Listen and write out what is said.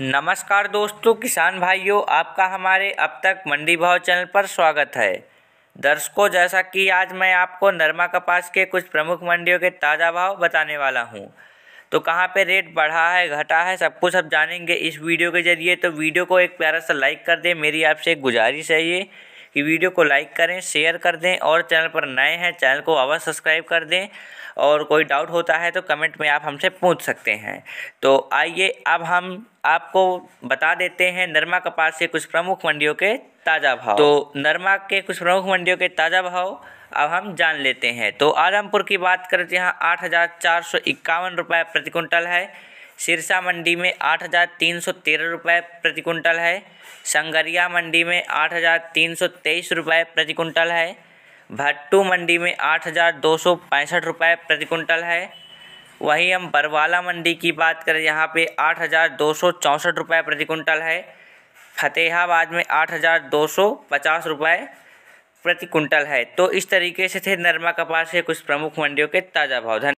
नमस्कार दोस्तों किसान भाइयों आपका हमारे अब तक मंडी भाव चैनल पर स्वागत है दर्शकों जैसा कि आज मैं आपको नरमा कपास के कुछ प्रमुख मंडियों के ताज़ा भाव बताने वाला हूं तो कहां पे रेट बढ़ा है घटा है सब कुछ अब जानेंगे इस वीडियो के जरिए तो वीडियो को एक प्यारा सा लाइक कर दें मेरी आपसे गुजारिश है ये कि वीडियो को लाइक करें शेयर कर दें और चैनल पर नए हैं चैनल को अवश्य सब्सक्राइब कर दें और कोई डाउट होता है तो कमेंट में आप हमसे पूछ सकते हैं तो आइए अब हम आपको बता देते हैं नरमा कपास से कुछ प्रमुख मंडियों के ताज़ा भाव तो नरमा के कुछ प्रमुख मंडियों के ताज़ा भाव अब हम जान लेते हैं तो आलमपुर की बात करें तो यहाँ आठ हज़ार चार सौ इक्यावन रुपये प्रति क्विंटल है सिरसा मंडी में आठ हज़ार तीन सौ तेरह रुपये प्रति कुंटल है संगरिया मंडी में आठ हज़ार तीन सौ तेईस रुपये प्रति कुंटल है भट्टू मंडी में आठ हज़ार दो सौ पैंसठ रुपये प्रति कुंटल है वहीं हम बरवाला मंडी की बात करें यहाँ पे आठ हज़ार दो सौ चौंसठ रुपये प्रति कुंटल है फतेहाबाद में आठ हज़ार दो सौ पचास रुपये प्रति कुंटल है तो इस तरीके से थे नरमा कपास के कुछ प्रमुख मंडियों के ताज़ा भाव